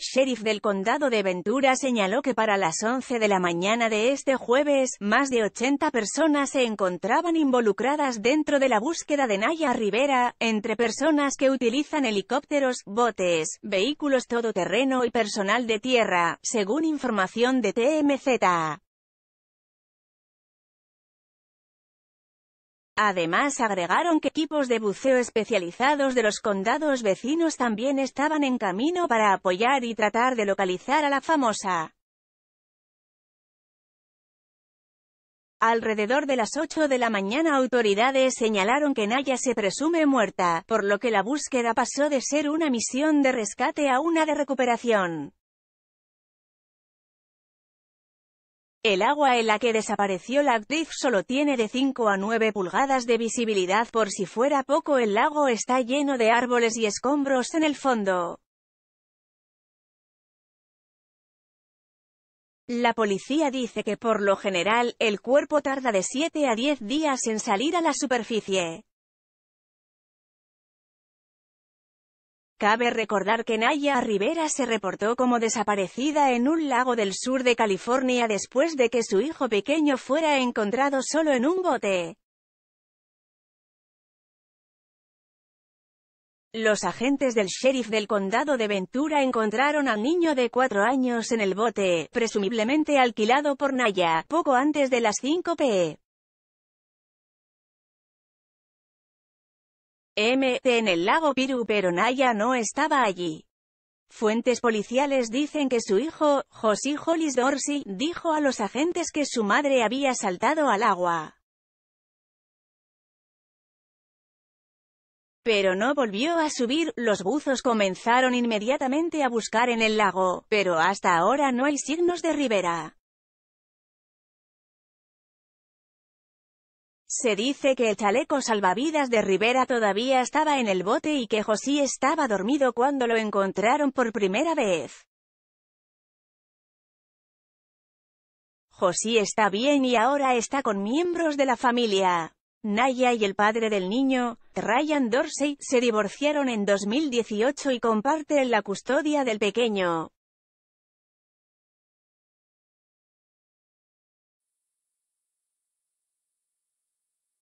sheriff del condado de Ventura señaló que para las 11 de la mañana de este jueves, más de 80 personas se encontraban involucradas dentro de la búsqueda de Naya Rivera, entre personas que utilizan helicópteros, botes, vehículos todoterreno y personal de tierra, según información de TMZ. Además agregaron que equipos de buceo especializados de los condados vecinos también estaban en camino para apoyar y tratar de localizar a la famosa. Alrededor de las 8 de la mañana autoridades señalaron que Naya se presume muerta, por lo que la búsqueda pasó de ser una misión de rescate a una de recuperación. El agua en la que desapareció la actriz solo tiene de 5 a 9 pulgadas de visibilidad por si fuera poco el lago está lleno de árboles y escombros en el fondo. La policía dice que por lo general, el cuerpo tarda de 7 a 10 días en salir a la superficie. Cabe recordar que Naya Rivera se reportó como desaparecida en un lago del sur de California después de que su hijo pequeño fuera encontrado solo en un bote. Los agentes del sheriff del condado de Ventura encontraron al niño de cuatro años en el bote, presumiblemente alquilado por Naya, poco antes de las 5 p. en el lago Piru pero Naya no estaba allí. Fuentes policiales dicen que su hijo, José Jolis Dorsey, dijo a los agentes que su madre había saltado al agua. Pero no volvió a subir, los buzos comenzaron inmediatamente a buscar en el lago, pero hasta ahora no hay signos de Rivera. Se dice que el chaleco salvavidas de Rivera todavía estaba en el bote y que José estaba dormido cuando lo encontraron por primera vez. Josí está bien y ahora está con miembros de la familia. Naya y el padre del niño, Ryan Dorsey, se divorciaron en 2018 y comparten la custodia del pequeño.